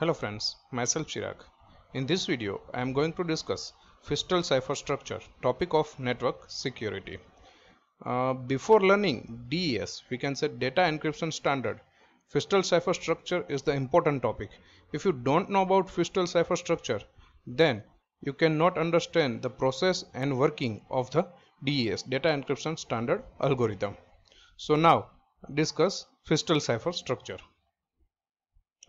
Hello friends, myself Chirag. In this video, I am going to discuss Fistel cipher structure, topic of network security. Uh, before learning DES, we can say data encryption standard. Fistel cipher structure is the important topic. If you don't know about Fistel cipher structure, then you cannot understand the process and working of the DES, data encryption standard algorithm. So now discuss Fistel cipher structure.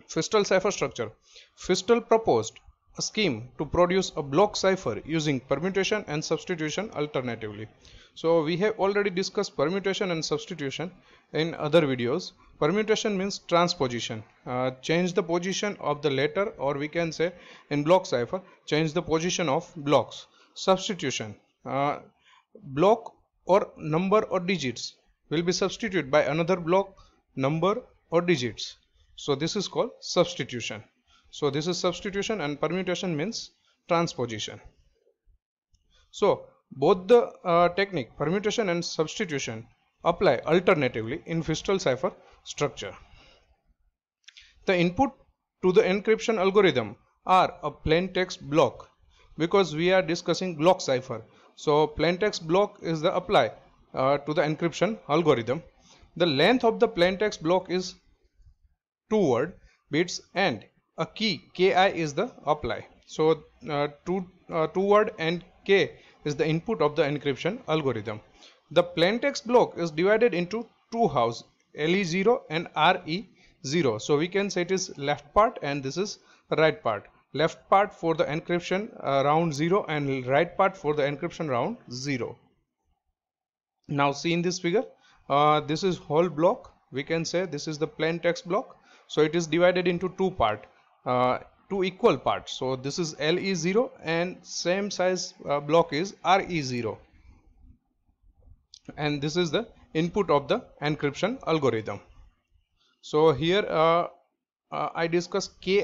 Fistel cipher structure. Fistel proposed a scheme to produce a block cipher using permutation and substitution alternatively. So we have already discussed permutation and substitution in other videos. Permutation means transposition. Uh, change the position of the letter or we can say in block cipher change the position of blocks. Substitution. Uh, block or number or digits will be substituted by another block number or digits so this is called substitution so this is substitution and permutation means transposition so both the uh, technique permutation and substitution apply alternatively in Fistel cipher structure the input to the encryption algorithm are a plain text block because we are discussing block cipher so plain text block is the apply uh, to the encryption algorithm the length of the plain text block is Two word bits and a key ki is the apply so uh, two uh, and k is the input of the encryption algorithm the plaintext block is divided into two halves le0 and re0 so we can say it is left part and this is right part left part for the encryption uh, round 0 and right part for the encryption round 0 now see in this figure uh, this is whole block we can say this is the plain text block so it is divided into two part uh, two equal parts so this is le0 and same size uh, block is re0 and this is the input of the encryption algorithm so here uh, uh i discuss ki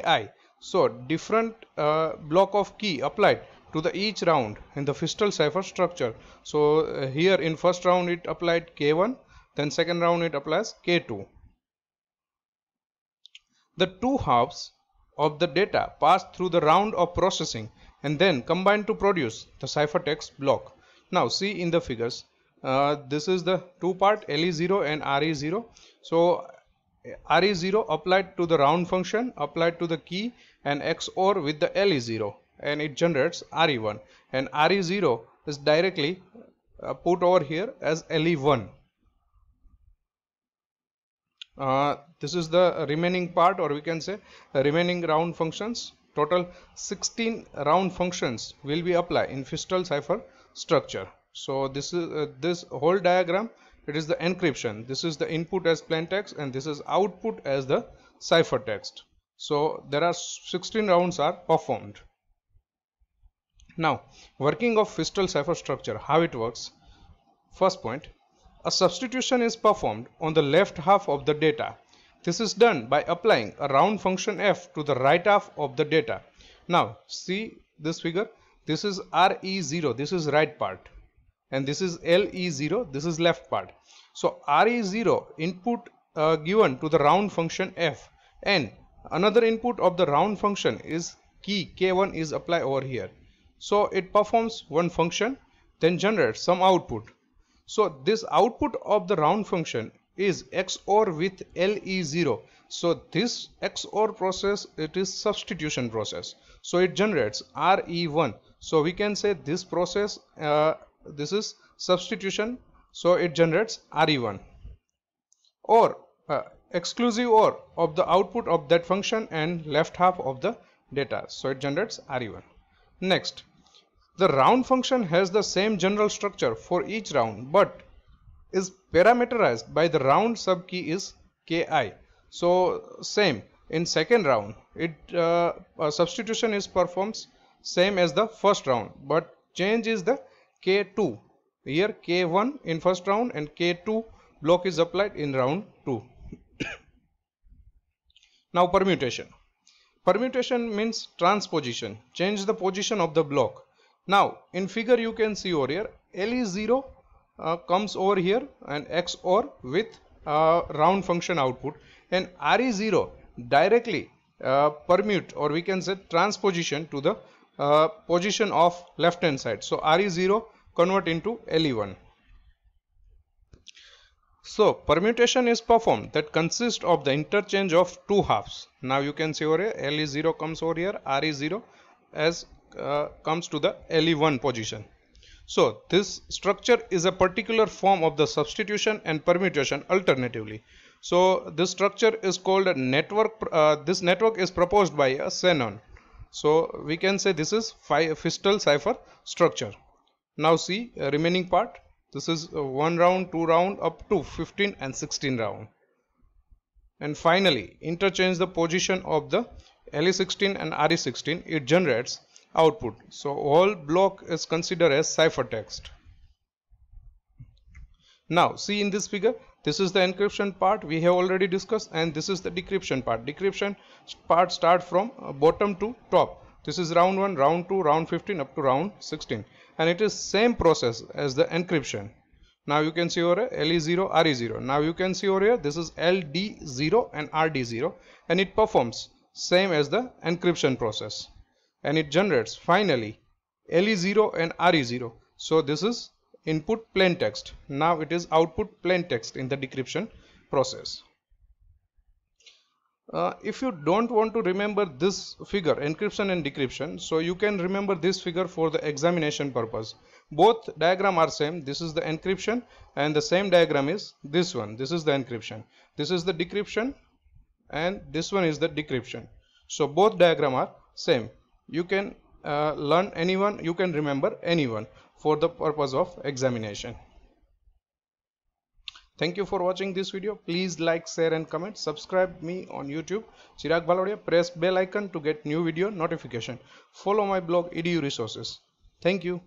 so different uh, block of key applied to the each round in the Fistel cipher structure. So uh, here in first round it applied K1, then second round it applies K2. The two halves of the data pass through the round of processing and then combine to produce the ciphertext block. Now see in the figures, uh, this is the two part LE0 and RE0. So RE0 applied to the round function, applied to the key and XOR with the LE0 and it generates RE1 and RE0 is directly uh, put over here as LE1 uh, this is the remaining part or we can say remaining round functions total 16 round functions will be applied in fistel cipher structure so this is uh, this whole diagram it is the encryption this is the input as plain text and this is output as the cipher text. so there are 16 rounds are performed now working of fistel cipher structure how it works first point a substitution is performed on the left half of the data. This is done by applying a round function f to the right half of the data. Now see this figure. This is RE0. This is right part. And this is LE0. This is left part. So RE0 input uh, given to the round function f and another input of the round function is key k1 is applied over here. So it performs one function then generates some output so this output of the round function is XOR with LE0. So this XOR process, it is substitution process. So it generates RE1. So we can say this process, uh, this is substitution. So it generates RE1 or uh, exclusive OR of the output of that function and left half of the data. So it generates RE1. Next, the round function has the same general structure for each round but is parameterized by the round subkey is ki. So same in second round it uh, substitution is performs same as the first round but change is the k2 here k1 in first round and k2 block is applied in round 2 now permutation permutation means transposition change the position of the block now in figure you can see over here L is 0 uh, comes over here and XOR with uh, round function output and R is 0 directly uh, permute or we can say transposition to the uh, position of left hand side. So RE0 convert into LE1. So permutation is performed that consists of the interchange of two halves. Now you can see over here LE0 comes over here RE0 as uh, comes to the LE1 position. So this structure is a particular form of the substitution and permutation alternatively. So this structure is called a network. Uh, this network is proposed by a Zenon. So we can say this is Fistel cipher structure. Now see uh, remaining part. This is uh, 1 round, 2 round up to 15 and 16 round. And finally interchange the position of the LE16 and RE16. It generates output. So whole block is considered as ciphertext. Now see in this figure this is the encryption part we have already discussed and this is the decryption part. Decryption part start from uh, bottom to top. This is round 1, round 2, round 15 up to round 16 and it is same process as the encryption. Now you can see over here LE0, RE0. Now you can see over here this is LD0 and RD0 and it performs same as the encryption process and it generates finally LE0 and RE0. So this is input plain text. Now it is output plain text in the decryption process. Uh, if you don't want to remember this figure encryption and decryption so you can remember this figure for the examination purpose both diagram are same this is the encryption and the same diagram is this one this is the encryption this is the decryption and this one is the decryption so both diagram are same you can uh, learn anyone you can remember anyone for the purpose of examination thank you for watching this video please like share and comment subscribe me on youtube chirag balodia press bell icon to get new video notification follow my blog edu resources thank you